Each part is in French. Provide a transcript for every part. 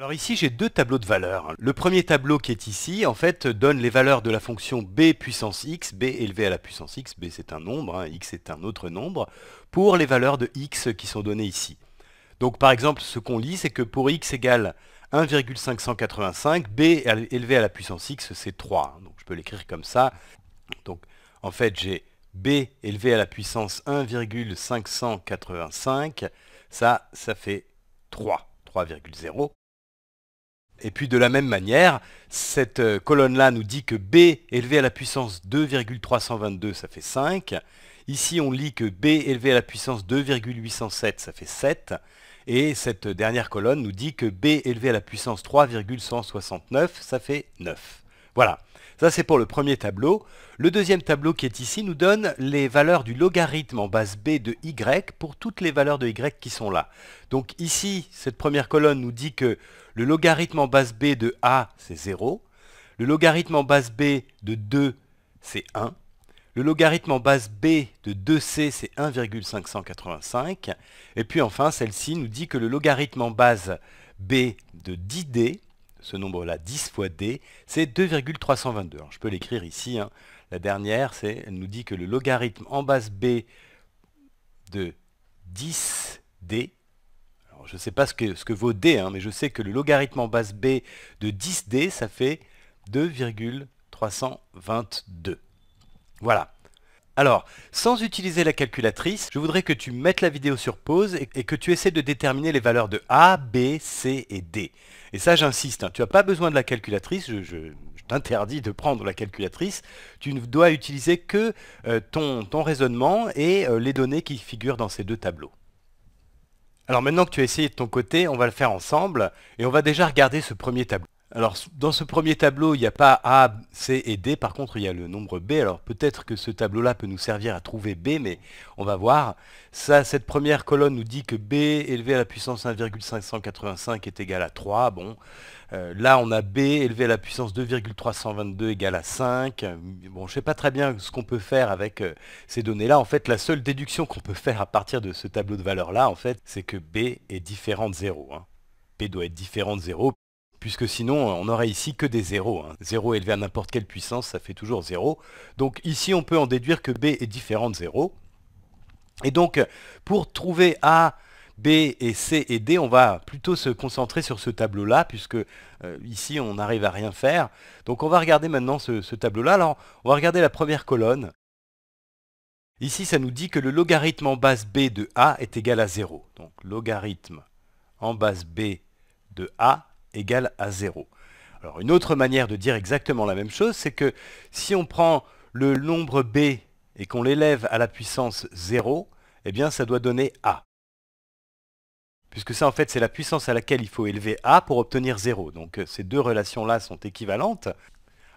Alors ici, j'ai deux tableaux de valeurs. Le premier tableau qui est ici, en fait, donne les valeurs de la fonction b puissance x, b élevé à la puissance x, b c'est un nombre, hein, x est un autre nombre, pour les valeurs de x qui sont données ici. Donc par exemple, ce qu'on lit, c'est que pour x égale 1,585, b élevé à la puissance x, c'est 3. Donc je peux l'écrire comme ça. Donc en fait, j'ai b élevé à la puissance 1,585, ça, ça fait 3, 3,0. Et puis de la même manière, cette euh, colonne-là nous dit que B élevé à la puissance 2,322, ça fait 5. Ici, on lit que B élevé à la puissance 2,807, ça fait 7. Et cette dernière colonne nous dit que B élevé à la puissance 3,169, ça fait 9. Voilà, ça c'est pour le premier tableau. Le deuxième tableau qui est ici nous donne les valeurs du logarithme en base B de y pour toutes les valeurs de y qui sont là. Donc ici, cette première colonne nous dit que le logarithme en base B de a, c'est 0. Le logarithme en base B de 2, c'est 1. Le logarithme en base B de 2C, c'est 1,585. Et puis enfin, celle-ci nous dit que le logarithme en base B de 10D, ce nombre-là, 10 fois d, c'est 2,322. je peux l'écrire ici. Hein. La dernière, c'est, elle nous dit que le logarithme en base b de 10d, alors je ne sais pas ce que, ce vaut d, hein, mais je sais que le logarithme en base b de 10d, ça fait 2,322. Voilà. Alors, sans utiliser la calculatrice, je voudrais que tu mettes la vidéo sur pause et, que tu essaies de déterminer les valeurs de A, B, C et D. Et ça, j'insiste, hein. tu n'as pas besoin de la calculatrice, je, t'interdis de prendre la calculatrice, tu ne dois utiliser que euh, ton, raisonnement et euh, les données qui figurent dans ces deux tableaux. Alors maintenant que tu as essayé de ton côté, on va le faire ensemble et on va déjà regarder ce premier tableau. Alors, dans ce premier tableau, il n'y a pas A, C et D. Par contre, il y a le nombre B. Alors, peut-être que ce tableau-là peut nous servir à trouver B, mais on va voir. Ça, cette première colonne nous dit que B élevé à la puissance 1,585 est égal à 3. Bon, euh, là, on a B élevé à la puissance 2,322 égale à 5. Bon, je ne sais pas très bien ce qu'on peut faire avec euh, ces données-là. En fait, la seule déduction qu'on peut faire à partir de ce tableau de valeurs-là, en fait, c'est que B est différent de 0. Hein. B doit être différent de 0 puisque sinon euh, on n'aurait ici que des zéros. Hein. 0 élevé à n'importe quelle puissance, ça fait toujours 0. Donc ici on peut en déduire que B est différent de 0. Et donc pour trouver A, B et C et D, on va plutôt se concentrer sur ce tableau-là, puisque euh, ici on n'arrive à rien faire. Donc on va regarder maintenant ce, ce tableau-là. Alors on va regarder la première colonne. Ici, ça nous dit que le logarithme en base B de A est égal à 0. Donc logarithme en base B de A égale à 0. Alors une autre manière de dire exactement la même chose, c'est que si on prend le nombre b et qu'on l'élève à la puissance 0, eh bien ça doit donner a. Puisque ça en fait c'est la puissance à laquelle il faut élever a pour obtenir 0. Donc euh, ces deux relations-là sont équivalentes.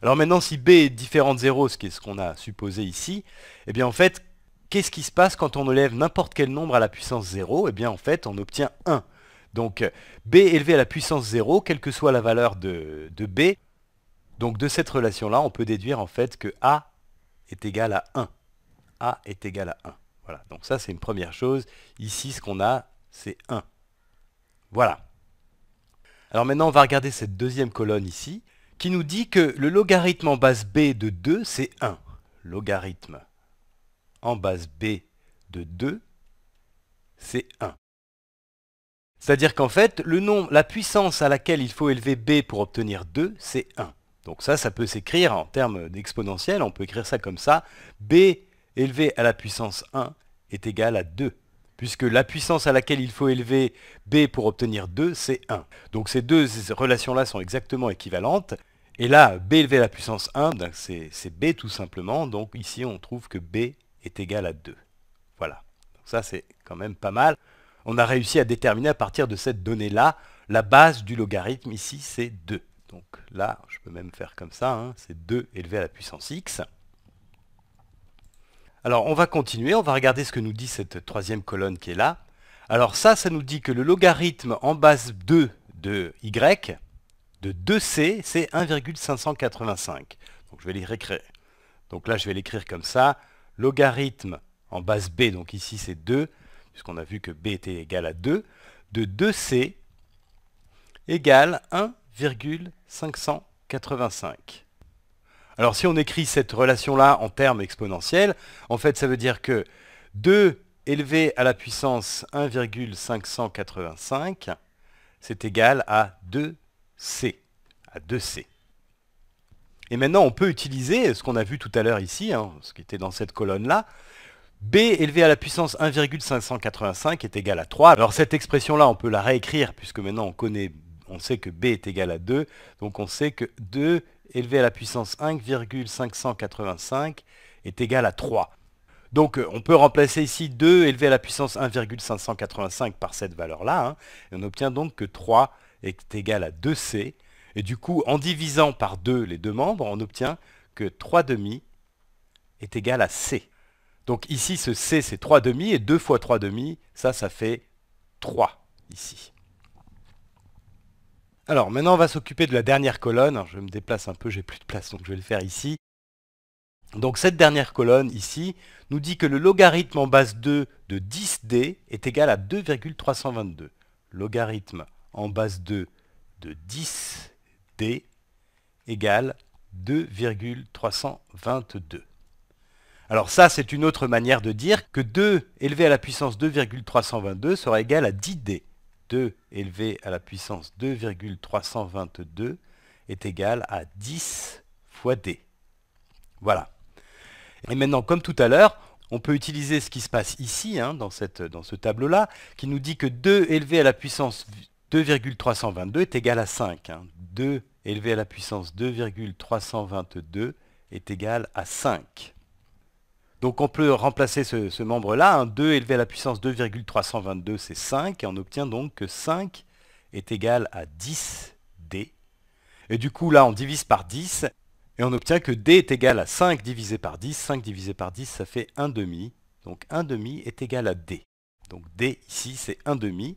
Alors maintenant si b est différent de 0, ce qui est ce qu'on a supposé ici, eh bien en fait qu'est-ce qui se passe quand on élève n'importe quel nombre à la puissance 0 Eh bien en fait on obtient 1. Donc B élevé à la puissance 0, quelle que soit la valeur de, B. Donc de cette relation-là, on peut déduire en fait que A est égal à 1. A est égal à 1. Voilà, donc ça c'est une première chose. Ici, ce qu'on a, c'est 1. Voilà. Alors maintenant, on va regarder cette deuxième colonne ici, qui nous dit que le logarithme en base B de 2, c'est 1. Logarithme en base B de 2, c'est 1. C'est-à-dire qu'en fait, le nombre, la puissance à laquelle il faut élever b pour obtenir 2, c'est 1. Donc ça, ça peut s'écrire en termes d'exponentiel, on peut écrire ça comme ça. b élevé à la puissance 1 est égal à 2, puisque la puissance à laquelle il faut élever b pour obtenir 2, c'est 1. Donc ces deux relations-là sont exactement équivalentes. Et là, b élevé à la puissance 1, ben, c'est b tout simplement. Donc ici, on trouve que b est égal à 2. Voilà. Donc ça, c'est quand même pas mal on a réussi à déterminer à partir de cette donnée-là, la base du logarithme ici c'est 2. Donc là, je peux même faire comme ça, hein. c'est 2 élevé à la puissance x. Alors on va continuer, on va regarder ce que nous dit cette troisième colonne qui est là. Alors ça, ça nous dit que le logarithme en base 2 de y, de 2c, c'est 1,585. Donc je vais les réécrire. Donc là, je vais l'écrire comme ça. Logarithme en base b, donc ici c'est 2, puisqu'on a vu que B était égal à 2, de 2C égale 1,585. Alors si on écrit cette relation-là en termes exponentiels, en fait ça veut dire que 2 élevé à la puissance 1,585, c'est égal à 2C. À 2C. Et maintenant, on peut utiliser ce qu'on a vu tout à l'heure ici, hein, ce qui était dans cette colonne-là, b élevé à la puissance 1,585 est égal à 3. Alors cette expression-là, on peut la réécrire puisque maintenant on connaît, on sait que b est égal à 2. Donc on sait que 2 élevé à la puissance 1,585 est égal à 3. Donc euh, on peut remplacer ici 2 élevé à la puissance 1,585 par cette valeur-là. Hein, et on obtient donc que 3 est égal à 2c. Et du coup, en divisant par 2 les deux membres, on obtient que 3 demi est égal à c. Donc ici, ce C, c'est 3 demi, et 2 fois 3 demi, ça, ça fait 3, ici. Alors, maintenant, on va s'occuper de la dernière colonne. je me déplace un peu, j'ai plus de place, donc je vais le faire ici. Donc, cette dernière colonne, ici, nous dit que le logarithme en base 2 de 10D est égal à 2,322. Logarithme en base 2 de 10D égale 2,322. Alors ça, c'est une autre manière de dire que 2 élevé à la puissance 2,322 sera égal à 10D. 2 élevé à la puissance 2,322 est égal à 10 fois D. Voilà. Et maintenant, comme tout à l'heure, on peut utiliser ce qui se passe ici, hein, dans, ce tableau-là, qui nous dit que 2 élevé à la puissance 2,322 est égal à 5. 2 hein. élevé à la puissance 2,322 est égal à 5. Donc on peut remplacer ce, membre-là, 2 élevé à la puissance 2,322 c'est 5, et on obtient donc que 5 est égal à 10D. Et du coup là on divise par 10, et on obtient que D est égal à 5 divisé par 10, 5 divisé par 10 ça fait 1 demi, donc 1 demi est égal à D. Donc D ici c'est 1 demi.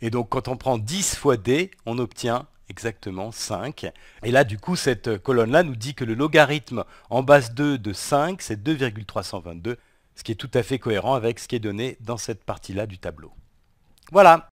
Et donc quand on prend 10 fois D, on obtient Exactement, 5. Et là, du coup, cette euh, colonne-là nous dit que le logarithme en base 2 de 5, c'est 2,322, ce qui est tout à fait cohérent avec ce qui est donné dans cette partie-là du tableau. Voilà